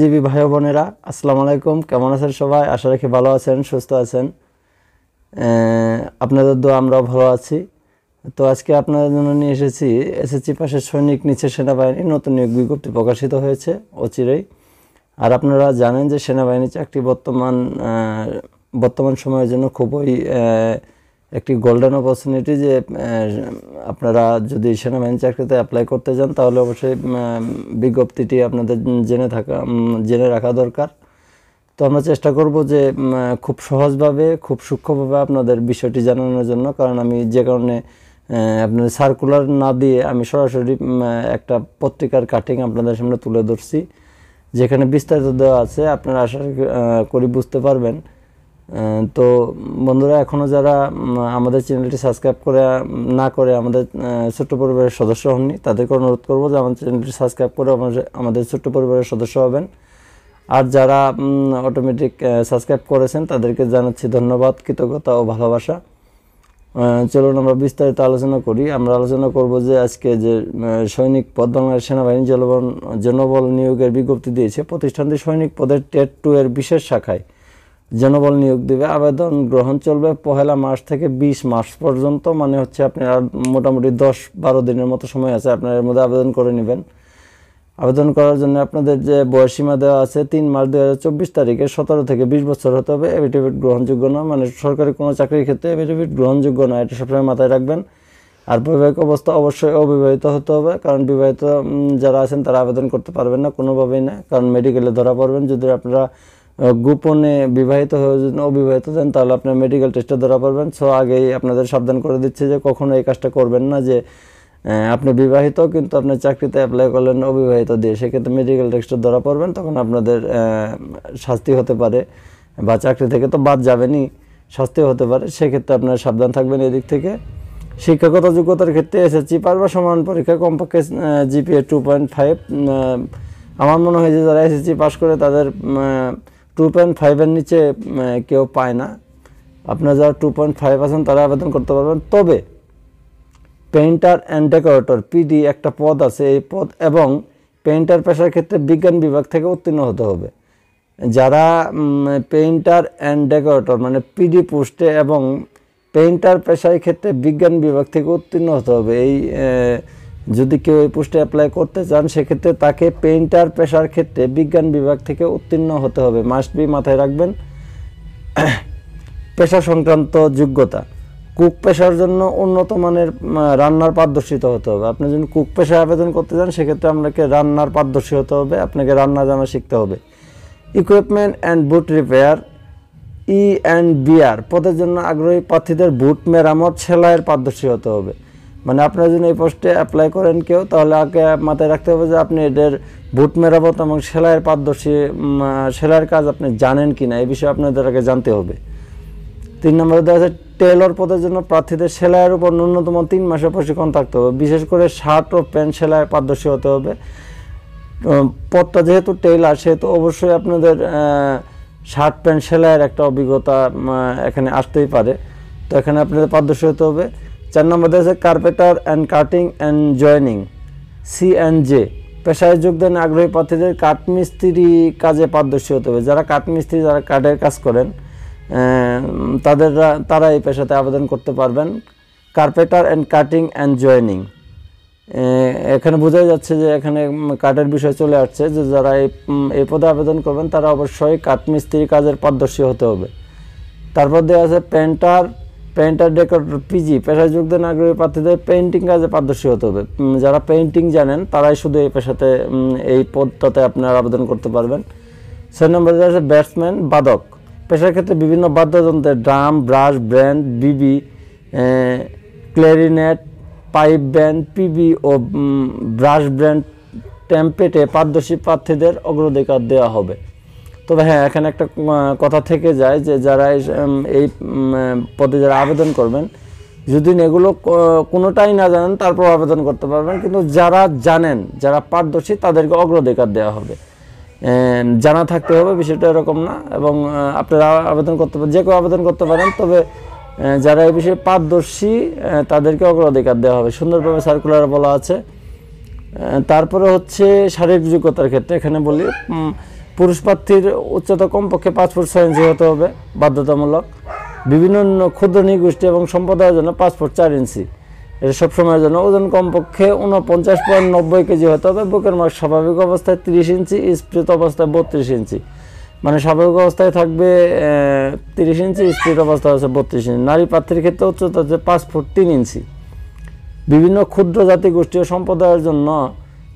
জীবী ভাই বোনেরা আসসালামু আলাইকুম কেমন আছেন সবাই আশা রাখি ভালো আছেন সুস্থ আছেন আপনাদের দোয়া আমরাও ভালো আছি তো আজকে আপনাদের জন্য নিয়ে এসেছি এসএসসি পাশের সৈনিক নিচে সেনাবাহিনী নতুন নিয়োগ বিজ্ঞপ্তি প্রকাশিত হয়েছে অচিরেই আর আপনারা জানেন যে সেনাবাহিনী চাকরি বর্তমান বর্তমান সময়ের জন্য খুবই একটি গোল্ডেন অপরচুনিটি যে আপনারা যদি সেনাবাহিনী চাকরিতে অ্যাপ্লাই করতে যান তাহলে অবশ্যই বিজ্ঞপ্তিটি আপনাদের জেনে থাকা জেনে রাখা দরকার তো আমরা চেষ্টা করব যে খুব সহজভাবে খুব সূক্ষ্মভাবে আপনাদের বিষয়টি জানানোর জন্য কারণ আমি যে কারণে আপনার সার্কুলার না দিয়ে আমি সরাসরি একটা পত্রিকার কাটিং আপনাদের সামনে তুলে ধরছি যেখানে বিস্তারিত দেওয়া আছে আপনারা আশা করি বুঝতে পারবেন তো বন্ধুরা এখনও যারা আমাদের চ্যানেলটি সাবস্ক্রাইব করে না করে আমাদের ছোট্ট পরিবারের সদস্য হননি তাদেরকে অনুরোধ করবো যে আমাদের চ্যানেলটি সাবস্ক্রাইব করে আমাদের ছোট্ট পরিবারের সদস্য হবেন আর যারা অটোমেটিক সাবস্ক্রাইব করেছেন তাদেরকে জানাচ্ছি ধন্যবাদ কৃতজ্ঞতা ও ভালোবাসা চলুন আমরা বিস্তারিত আলোচনা করি আমরা আলোচনা করব যে আজকে যে সৈনিক পদ বাংলাদেশ সেনাবাহিনী জলবন জনবল নিয়োগের বিজ্ঞপ্তি দিয়েছে প্রতিষ্ঠানটি সৈনিক পদের টেট টু এর বিশেষ শাখায় জনবল নিয়োগ দেবে আবেদন গ্রহণ চলবে পহেলা মাস থেকে ২০ মাস পর্যন্ত মানে হচ্ছে আপনি আর মোটামুটি দশ বারো দিনের মতো সময় আছে আপনার এর মধ্যে আবেদন করে নেবেন আবেদন করার জন্য আপনাদের যে বয়সীমা দেওয়া আছে তিন মার্চ দু হাজার চব্বিশ তারিখে সতেরো থেকে বিশ বছর হতে হবে এফিডেভিট গ্রহণযোগ্য নয় মানে সরকারি কোনো চাকরির ক্ষেত্রে এফিডেভিট গ্রহণযোগ্য নয় এটা সবসময় মাথায় রাখবেন আর বৈবাহিক অবস্থা অবশ্যই অবিবাহিত হতে হবে কারণ বিবাহিত যারা আছেন তারা আবেদন করতে পারবেন না কোনোভাবেই না কারণ মেডিকেলে ধরা পড়বেন যদি আপনারা গোপনে বিবাহিত হয়ে যদি অবিবাহিত দেন তাহলে আপনার মেডিকেল টেস্টে ধরা পড়বেন সো আগেই আপনাদের সাবধান করে দিচ্ছে যে কখনো এই কাজটা করবেন না যে আপনি বিবাহিত কিন্তু আপনি চাকরিতে অ্যাপ্লাই করলেন অবিবাহিত দিয়ে সেক্ষেত্রে মেডিকেল টেস্টে ধরা পড়বেন তখন আপনাদের শাস্তি হতে পারে বা চাকরি থেকে তো বাদ যাবেনই শাস্তি হতে পারে সেক্ষেত্রে আপনার সাবধান থাকবেন এদিক থেকে শিক্ষাগত যোগ্যতার ক্ষেত্রে এসএসসি পার বা সমান পরীক্ষা কমপক্ষে জিপিএ টু পয়েন্ট ফাইভ আমার মনে হয় যে যারা এসএসসি পাশ করে তাদের টু পয়েন্ট ফাইভের নিচে কেউ পায় না আপনার যারা টু পয়েন্ট ফাইভ আছেন তারা আবেদন করতে পারবেন তবে পেইন্টার অ্যান্ড ডেকোরেটর পিডি একটা পদ আছে এই পদ এবং পেইন্টার পেশার ক্ষেত্রে বিজ্ঞান বিভাগ থেকে উত্তীর্ণ হতে হবে যারা পেইন্টার অ্যান্ড ডেকোরেটর মানে পিডি পোস্টে এবং পেইন্টার পেশার ক্ষেত্রে বিজ্ঞান বিভাগ থেকে উত্তীর্ণ হতে হবে এই যদি কেউ এই পোস্টে অ্যাপ্লাই করতে চান সেক্ষেত্রে তাকে পেইন্টার পেশার ক্ষেত্রে বিজ্ঞান বিভাগ থেকে উত্তীর্ণ হতে হবে মাস্ট বি মাথায় রাখবেন পেশা সংক্রান্ত যোগ্যতা কুক পেশার জন্য উন্নত মানের রান্নার পারদর্শিত হতে হবে আপনি যদি কুক পেশায় আবেদন করতে চান সেক্ষেত্রে আপনাকে রান্নার পারদর্শী হতে হবে আপনাকে রান্না জানা শিখতে হবে ইকুইপমেন্ট অ্যান্ড বুট রিপেয়ার ই অ্যান্ড বিয়ার পদের জন্য আগ্রহী প্রার্থীদের বুট মেরামত সেলাইয়ের পারদর্শী হতে হবে মানে আপনারা যদি এই পোস্টে অ্যাপ্লাই করেন কেউ তাহলে আগে মাথায় রাখতে হবে যে আপনি এদের বুট মেরামত এবং সেলাইয়ের পারদর্শী সেলাইয়ের কাজ আপনি জানেন কি না এই বিষয়ে আপনাদের আগে জানতে হবে তিন নম্বর দেওয়া আছে টেলর পদের জন্য প্রার্থীদের সেলাইয়ের উপর ন্যূনতম তিন মাসের প্রশিক্ষণ থাকতে হবে বিশেষ করে শার্ট ও প্যান্ট সেলাইয়ের পারদর্শী হতে হবে পদটা যেহেতু টেলার সেহেতু অবশ্যই আপনাদের শার্ট প্যান্ট সেলাইয়ের একটা অভিজ্ঞতা এখানে আসতেই পারে তো এখানে আপনাদের পারদর্শী হতে হবে চার নম্বর দেওয়া carpenter and cutting and joining C and J পেশায় যোগদানে আগ্রহী প্রার্থীদের কাঠমিস্ত্রি কাজে পারদর্শী হতে হবে যারা কাঠমিস্ত্রি যারা কাঠের কাজ করেন তাদের তারা এই পেশাতে আবেদন করতে পারবেন carpenter and cutting and joining এখানে বোঝাই যাচ্ছে যে এখানে কাঠের বিষয় চলে আসছে যে যারা এই এই পদে আবেদন করবেন তারা অবশ্যই কাঠমিস্ত্রি কাজের পারদর্শী হতে হবে তারপর দেওয়া আছে পেন্টার পেন্টার ডেকোরেটর পিজি পেশায় যোগদান আগ্রহী প্রার্থীদের পেন্টিং কাজে পারদর্শী হতে হবে যারা পেন্টিং জানেন তারাই শুধু এই পেশাতে এই পদটাতে আপনারা আবেদন করতে পারবেন ছয় নম্বরে আছে ব্যাটসম্যান বাদক পেশার ক্ষেত্রে বিভিন্ন বাদ্যযন্ত্রের drum brush brand B B clarinet pipe band P B ও ব্রাশ ব্র্যান্ড টেম্পেটে পারদর্শী প্রার্থীদের অগ্রাধিকার দেওয়া হবে তবে হ্যাঁ এখানে একটা কথা থেকে যায় যে যারা এই পদে যারা আবেদন করবেন যদি এগুলো কোনোটাই না জানেন তারপর আবেদন করতে পারবেন কিন্তু যারা জানেন যারা পারদর্শী তাদেরকে অগ্রাধিকার দেওয়া হবে জানা থাকতে হবে বিষয়টা এরকম না এবং আপনারা আবেদন করতে পারেন যে কেউ আবেদন করতে পারেন তবে যারা এই বিষয়ে পারদর্শী তাদেরকে অগ্রাধিকার দেওয়া হবে সুন্দরভাবে সার্কুলার বলা আছে তারপরে হচ্ছে শারীরিক যোগ্যতার ক্ষেত্রে এখানে বলি পুরুষ প্রার্থীর উচ্চতা কমপক্ষে পাঁচ ফুট ছয় ইঞ্চি হতে হবে বাধ্যতামূলক বিভিন্ন ক্ষুদ্র নিগোষ্ঠী এবং সম্প্রদায়ের জন্য পাঁচ ফুট চার ইঞ্চি এটা সবসময়ের জন্য ওজন কমপক্ষে উনপঞ্চাশ পয়েন্ট নব্বই কেজি হতে হবে বুকের মাছ স্বাভাবিক অবস্থায় তিরিশ ইঞ্চি স্প্রিত অবস্থায় বত্রিশ ইঞ্চি মানে স্বাভাবিক অবস্থায় থাকবে তিরিশ ইঞ্চি স্প্রিট অবস্থায় হচ্ছে বত্রিশ ইঞ্চি নারী প্রার্থীর ক্ষেত্রে উচ্চতা হচ্ছে পাঁচ ফুট তিন ইঞ্চি বিভিন্ন ক্ষুদ্র জাতিগোষ্ঠী ও সম্প্রদায়ের জন্য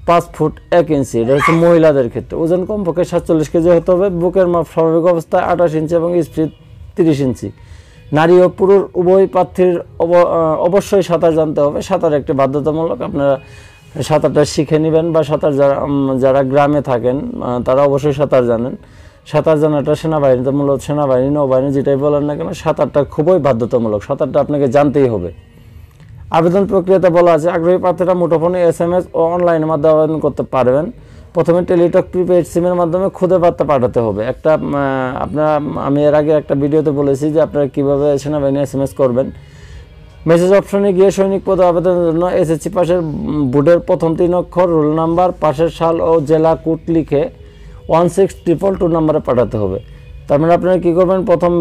পাঁচ ফুট এক ইঞ্চি এটা হচ্ছে মহিলাদের ক্ষেত্রে ওজন কমপক্ষে সাতচল্লিশ কেজি হতে হবে বুকের মাপ স্বাভাবিক অবস্থায় আঠাশ ইঞ্চি এবং স্প্রিড তিরিশ ইঞ্চি নারী ও পুরুষ উভয় প্রার্থীর অবশ্যই সাঁতার জানতে হবে সাঁতার একটি বাধ্যতামূলক আপনারা সাঁতারটা শিখে নেবেন বা সাঁতার যারা যারা গ্রামে থাকেন তারা অবশ্যই সাঁতার জানেন সাঁতার জানাটা সেনাবাহিনীতে মূলত সেনাবাহিনী নৌবাহিনী যেটাই বলেন না কেন সাঁতারটা খুবই বাধ্যতামূলক সাঁতারটা আপনাকে জানতেই হবে আবেদন প্রক্রিয়াতে বলা আছে আগ্রহী প্রার্থীরা মুঠোফোনে এস এম এস ও অনলাইনের মাধ্যমে আবেদন করতে পারবেন প্রথমে টেলিটক প্রিপেড সিমের মাধ্যমে খুদে বার্তা পাঠাতে হবে একটা আপনার আমি এর আগে একটা ভিডিওতে বলেছি যে আপনারা কীভাবে সেনাবাহিনী এস এম এস করবেন মেসেজ অপশনে গিয়ে সৈনিক পদ আবেদনের জন্য এসএসসি পাশের বোর্ডের প্রথম তিন অক্ষর রোল নাম্বার পাশের সাল ও জেলা কুট লিখে ওয়ান সিক্স ট্রিপল টু নাম্বারে পাঠাতে হবে তার মানে আপনারা কী করবেন প্রথম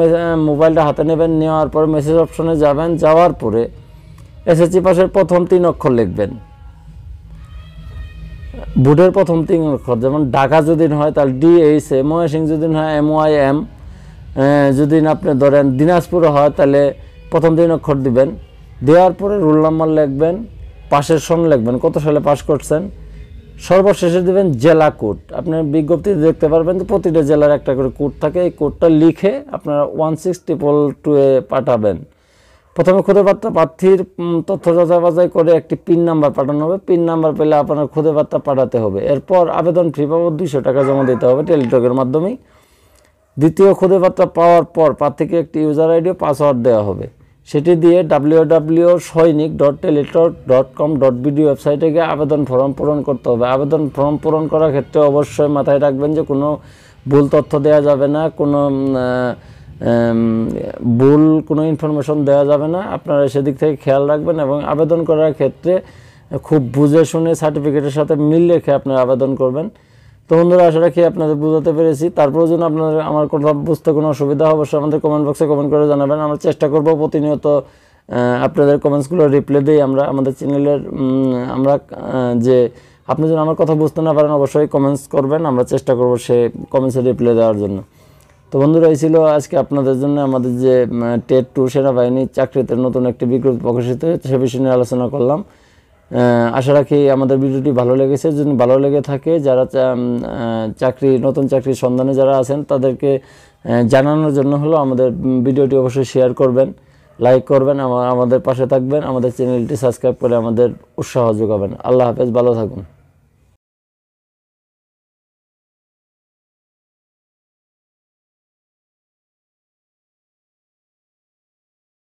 মোবাইলটা হাতে নেবেন নেওয়ার পরে মেসেজ অপশনে যাবেন যাওয়ার পরে এসএসসি পাশের প্রথম তিন অক্ষর লিখবেন বুটের প্রথম তিন অক্ষর যেমন ঢাকা যদি হয় তাহলে ডি এইচ এ ময়সিং যদি হয় এম ওয়াই এম যদি আপনি ধরেন দিনাজপুরে হয় তাহলে প্রথম তিন অক্ষর দিবেন দেওয়ার পরে রোল নাম্বার লিখবেন পাশের সন লিখবেন কত সালে পাশ করছেন সর্বশেষে দেবেন জেলা কোড আপনার বিজ্ঞপ্তি দেখতে পারবেন যে প্রতিটা জেলার একটা করে কোড থাকে এই কোডটা লিখে আপনারা ওয়ান সিক্স ট্রিপল টুয়ে পাঠাবেন প্রথমে খুদে বার্তা প্রার্থীর তথ্য যাচাই করে একটি পিন নাম্বার পাঠানো হবে পিন নাম্বার পেলে আপনার খুদে বার্তা পাঠাতে হবে এরপর আবেদন ফি বাবদ দুইশো টাকা জমা দিতে হবে টেলিটকের মাধ্যমে দ্বিতীয় খুদে বার্তা পাওয়ার পর প্রার্থীকে একটি ইউজার আইডি ও পাসওয়ার্ড দেওয়া হবে সেটি দিয়ে ডাব্লিউ ডাব্লিউ সৈনিক dot Teletalk dot com dot BD ওয়েবসাইটে গিয়ে আবেদন ফর্ম পূরণ করতে হবে আবেদন ফর্ম পূরণ করার ক্ষেত্রে অবশ্যই মাথায় রাখবেন যে কোনো ভুল তথ্য দেওয়া যাবে না কোনো ভুল কোনো ইনফরমেশন দেওয়া যাবে না আপনারা সেদিক থেকে খেয়াল রাখবেন এবং আবেদন করার ক্ষেত্রে খুব বুঝে শুনে সার্টিফিকেটের সাথে মিল রেখে আপনারা আবেদন করবেন তো বন্ধুরা আশা রাখি আপনাদের বোঝাতে পেরেছি তারপরেও যেন আপনাদের আমার কোনো বুঝতে কোনো অসুবিধা অবশ্যই আমাদের কমেন্ট বক্সে কমেন্ট করে জানাবেন আমরা চেষ্টা করব প্রতিনিয়ত আপনাদের কমেন্টসগুলো রিপ্লে দিই আমরা আমাদের চ্যানেলের আমরা যে আপনি যেন আমার কথা বুঝতে না পারেন অবশ্যই কমেন্টস করবেন আমরা চেষ্টা করব সেই কমেন্টসে রিপ্লাই দেওয়ার জন্য তো বন্ধুরা এই ছিল আজকে আপনাদের জন্য আমাদের যে টেট টু সেনাবাহিনীর চাকরিতে নতুন একটি বিজ্ঞপ্তি প্রকাশিত হয়েছে সে বিষয় নিয়ে আলোচনা করলাম আশা রাখি আমাদের ভিডিওটি ভালো লেগেছে যদি ভালো লেগে থাকে যারা চাকরি নতুন চাকরির সন্ধানে যারা আছেন তাদেরকে জানানোর জন্য হলো আমাদের ভিডিওটি অবশ্যই শেয়ার করবেন লাইক করবেন আমাদের পাশে থাকবেন আমাদের চ্যানেলটি সাবস্ক্রাইব করে আমাদের উৎসাহ যোগাবেন আল্লাহ হাফেজ ভালো থাকুন